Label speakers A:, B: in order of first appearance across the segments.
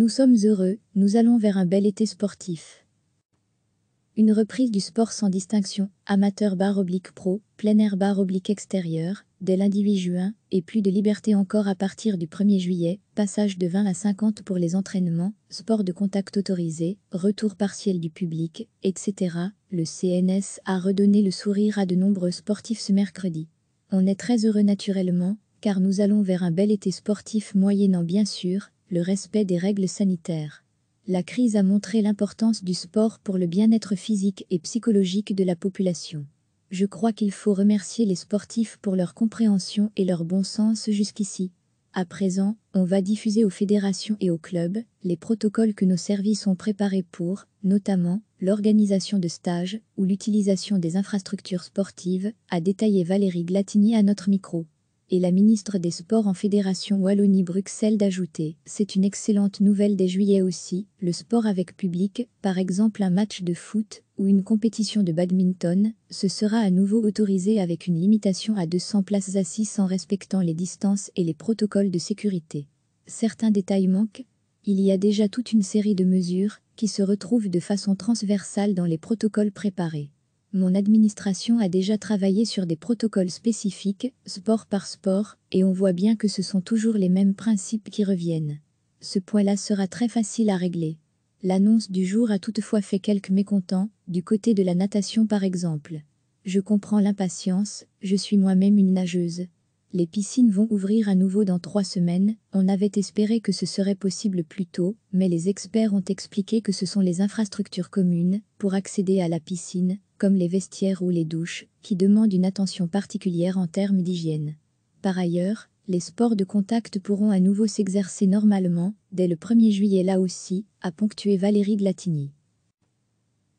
A: Nous sommes heureux, nous allons vers un bel été sportif. Une reprise du sport sans distinction, amateur bar oblique pro, plein air bar oblique extérieur, dès lundi 8 juin, et plus de liberté encore à partir du 1er juillet, passage de 20 à 50 pour les entraînements, sport de contact autorisé, retour partiel du public, etc. Le CNS a redonné le sourire à de nombreux sportifs ce mercredi. On est très heureux naturellement, car nous allons vers un bel été sportif moyennant bien sûr le respect des règles sanitaires. La crise a montré l'importance du sport pour le bien-être physique et psychologique de la population. Je crois qu'il faut remercier les sportifs pour leur compréhension et leur bon sens jusqu'ici. À présent, on va diffuser aux fédérations et aux clubs les protocoles que nos services ont préparés pour, notamment, l'organisation de stages ou l'utilisation des infrastructures sportives, a détaillé Valérie Glatigny à notre micro et la ministre des Sports en Fédération Wallonie-Bruxelles d'ajouter « C'est une excellente nouvelle dès juillet aussi, le sport avec public, par exemple un match de foot ou une compétition de badminton, ce sera à nouveau autorisé avec une limitation à 200 places assises en respectant les distances et les protocoles de sécurité. Certains détails manquent, il y a déjà toute une série de mesures qui se retrouvent de façon transversale dans les protocoles préparés. Mon administration a déjà travaillé sur des protocoles spécifiques, sport par sport, et on voit bien que ce sont toujours les mêmes principes qui reviennent. Ce point-là sera très facile à régler. L'annonce du jour a toutefois fait quelques mécontents, du côté de la natation par exemple. Je comprends l'impatience, je suis moi-même une nageuse. Les piscines vont ouvrir à nouveau dans trois semaines, on avait espéré que ce serait possible plus tôt, mais les experts ont expliqué que ce sont les infrastructures communes, pour accéder à la piscine, comme les vestiaires ou les douches, qui demandent une attention particulière en termes d'hygiène. Par ailleurs, les sports de contact pourront à nouveau s'exercer normalement, dès le 1er juillet là aussi, a ponctué Valérie Glatini.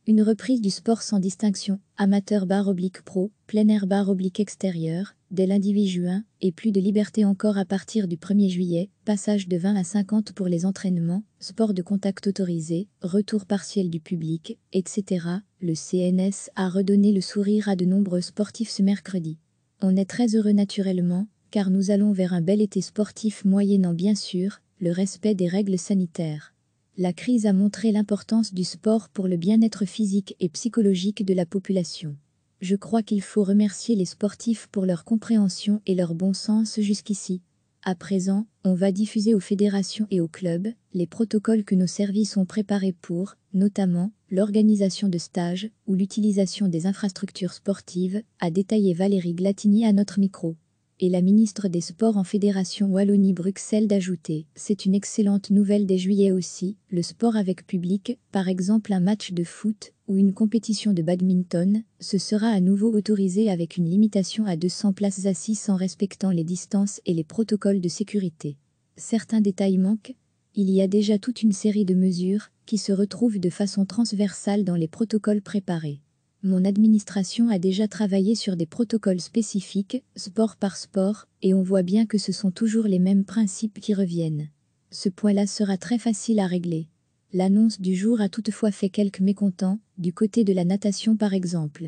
A: Une reprise du sport sans distinction, amateur bar oblique pro, plein air bar oblique extérieur, dès lundi 8 juin, et plus de liberté encore à partir du 1er juillet, passage de 20 à 50 pour les entraînements, sport de contact autorisé, retour partiel du public, etc., le CNS a redonné le sourire à de nombreux sportifs ce mercredi. On est très heureux naturellement, car nous allons vers un bel été sportif moyennant bien sûr le respect des règles sanitaires. La crise a montré l'importance du sport pour le bien-être physique et psychologique de la population. Je crois qu'il faut remercier les sportifs pour leur compréhension et leur bon sens jusqu'ici, à présent, on va diffuser aux fédérations et aux clubs les protocoles que nos services ont préparés pour, notamment, l'organisation de stages ou l'utilisation des infrastructures sportives, a détaillé Valérie Glatini à notre micro et la ministre des Sports en Fédération Wallonie-Bruxelles d'ajouter « C'est une excellente nouvelle dès juillet aussi, le sport avec public, par exemple un match de foot ou une compétition de badminton, ce sera à nouveau autorisé avec une limitation à 200 places assises en respectant les distances et les protocoles de sécurité. Certains détails manquent, il y a déjà toute une série de mesures qui se retrouvent de façon transversale dans les protocoles préparés. Mon administration a déjà travaillé sur des protocoles spécifiques, sport par sport, et on voit bien que ce sont toujours les mêmes principes qui reviennent. Ce point-là sera très facile à régler. L'annonce du jour a toutefois fait quelques mécontents, du côté de la natation par exemple.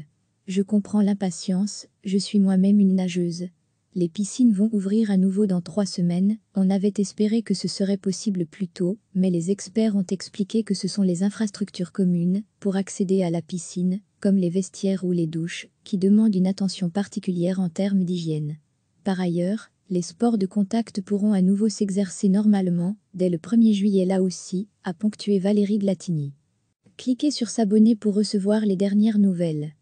A: Je comprends l'impatience, je suis moi-même une nageuse. Les piscines vont ouvrir à nouveau dans trois semaines, on avait espéré que ce serait possible plus tôt, mais les experts ont expliqué que ce sont les infrastructures communes, pour accéder à la piscine, comme les vestiaires ou les douches, qui demandent une attention particulière en termes d'hygiène. Par ailleurs, les sports de contact pourront à nouveau s'exercer normalement, dès le 1er juillet là aussi, a ponctué Valérie Glatini. Cliquez sur s'abonner pour recevoir les dernières nouvelles.